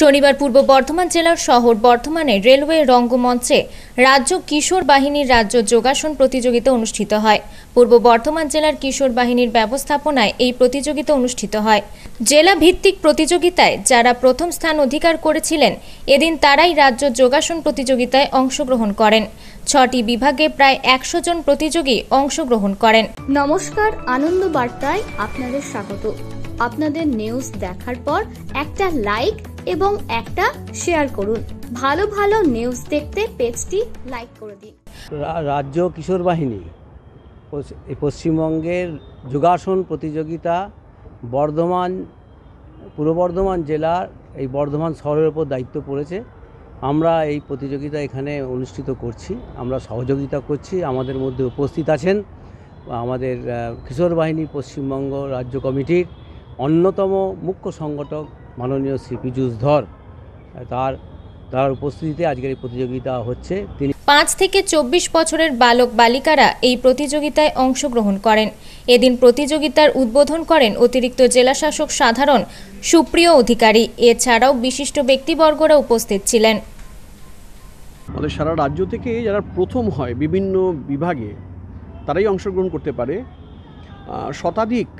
শনিবার পূর্ব বর্ধমান জেলার শহর বর্ধমানে রেলওয়ে রঙ্গমঞ্চে রাজ্য কিশোর বাহিনীর রাজ্য যোগাসন প্রতিযোগিতা অনুষ্ঠিত হয় পূর্ব বর্ধমান জেলার কিশোর বাহিনীর ব্যবস্থাপনায় এই প্রতিযোগিতা অনুষ্ঠিত হয় জেলা ভিত্তিক প্রতিযোগিতায় যারা প্রথম স্থান অধিকার করেছিলেন এদিন তারাই রাজ্য যোগাসন প্রতিযোগিতায় অংশগ্রহণ করেন ছটি বিভাগে প্রায় একশো জন প্রতিযোগী অংশগ্রহণ করেন নমস্কার আনন্দ বার্তায় আপনাদের স্বাগত আপনাদের নিউজ দেখার পর একটা লাইক এবং একটা শেয়ার করুন ভালো ভালো নিউজ দেখতে পেজটি লাইক করে দিন রাজ্য কিশোর বাহিনী পশ্চিমবঙ্গের যোগাসন প্রতিযোগিতা বর্ধমান পূর্ব বর্ধমান জেলার এই বর্ধমান শহরের ওপর দায়িত্ব পড়েছে আমরা এই প্রতিযোগিতা এখানে অনুষ্ঠিত করছি আমরা সহযোগিতা করছি আমাদের মধ্যে উপস্থিত আছেন আমাদের কিশোর বাহিনী পশ্চিমবঙ্গ রাজ্য কমিটির অন্যতম মুখ্য সংগঠক মাননীয় শ্রী পীযুষ ধর তার তার উপস্থিতিতে আজকের এই প্রতিযোগিতা হচ্ছে তিনি পাঁচ থেকে চব্বিশ বছরের বালক বালিকারা এই প্রতিযোগিতায় অংশগ্রহণ করেন এদিন প্রতিযোগিতার উদ্বোধন করেন অতিরিক্ত জেলাশাসক সাধারণ সুপ্রিয় অধিকারী এছাড়াও বিশিষ্ট ব্যক্তিবর্গরা উপস্থিত ছিলেন আমাদের সারা রাজ্য থেকে যারা প্রথম হয় বিভিন্ন বিভাগে তারাই অংশগ্রহণ করতে পারে শতাধিক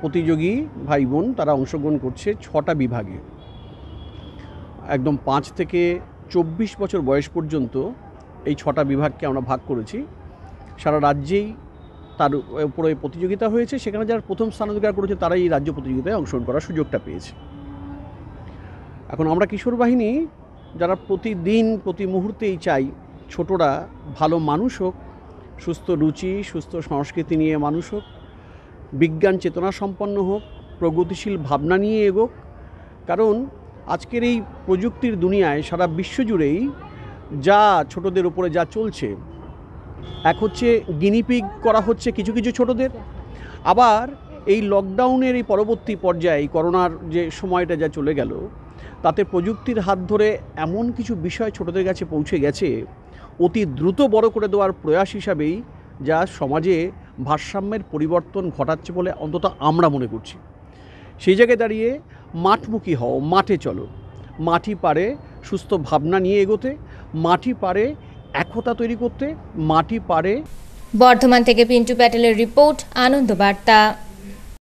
প্রতিযোগী ভাই বোন তারা অংশগ্রহণ করছে ছটা বিভাগে একদম পাঁচ থেকে চব্বিশ বছর বয়স পর্যন্ত এই ছটা বিভাগকে আমরা ভাগ করেছি সারা রাজ্যেই তার উপরে প্রতিযোগিতা হয়েছে সেখানে যারা প্রথম স্থান অধিকার করেছে তারাই এই রাজ্য প্রতিযোগিতায় অংশগ্রহণ করার সুযোগটা পেয়েছে এখন আমরা কিশোর বাহিনী যারা প্রতিদিন প্রতি মুহূর্তেই চাই ছোটরা ভালো মানুষ হোক সুস্থ রুচি সুস্থ সংস্কৃতি নিয়ে মানুষ হোক বিজ্ঞান চেতনা সম্পন্ন হোক প্রগতিশীল ভাবনা নিয়ে এগোক কারণ আজকের এই প্রযুক্তির দুনিয়ায় সারা বিশ্বজুড়েই যা ছোটদের উপরে যা চলছে এক হচ্ছে গিনিপিগ করা হচ্ছে কিছু কিছু ছোটদের আবার এই লকডাউনের এই পরবর্তী পর্যায়ে করোনার যে সময়টা যা চলে গেল তাতে প্রযুক্তির হাত ধরে এমন কিছু বিষয় ছোটদের কাছে পৌঁছে গেছে অতি দ্রুত বড় করে দেওয়ার প্রয়াস হিসাবেই যা সমাজে ভারসাম্যের পরিবর্তন ঘটাচ্ছে বলে অন্তত আমরা মনে করছি সেই জায়গায় দাঁড়িয়ে মাঠমুখী হও মাঠে চলো মাটি পারে সুস্থ ভাবনা নিয়ে এগোতে মাটি পারে একতা তৈরি করতে মাটি পারে বর্ধমান থেকে পিন্টু প্যাটেলের রিপোর্ট আনন্দ বার্তা